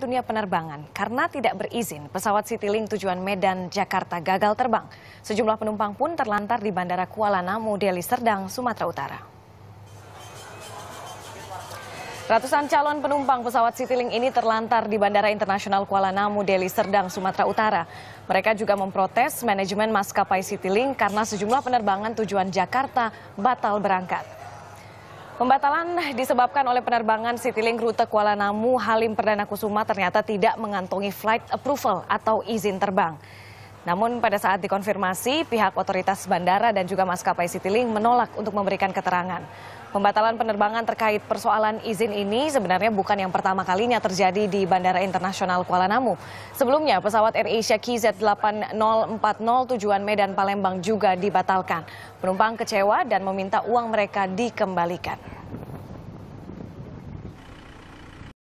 dunia penerbangan karena tidak berizin pesawat Citilink tujuan Medan Jakarta gagal terbang. Sejumlah penumpang pun terlantar di Bandara Kuala Namu, Deli Serdang, Sumatera Utara. Ratusan calon penumpang pesawat Citilink ini terlantar di Bandara Internasional Kuala Namu, Deli Serdang, Sumatera Utara. Mereka juga memprotes manajemen maskapai Citilink karena sejumlah penerbangan tujuan Jakarta batal berangkat. Pembatalan disebabkan oleh penerbangan Citylink rute Kuala Namu Halim Perdana Kusuma ternyata tidak mengantongi flight approval atau izin terbang. Namun pada saat dikonfirmasi, pihak otoritas bandara dan juga maskapai Citylink menolak untuk memberikan keterangan. Pembatalan penerbangan terkait persoalan izin ini sebenarnya bukan yang pertama kalinya terjadi di Bandara Internasional Kuala Namu. Sebelumnya, pesawat AirAsia KZ 8040 tujuan Medan Palembang juga dibatalkan. Penumpang kecewa dan meminta uang mereka dikembalikan.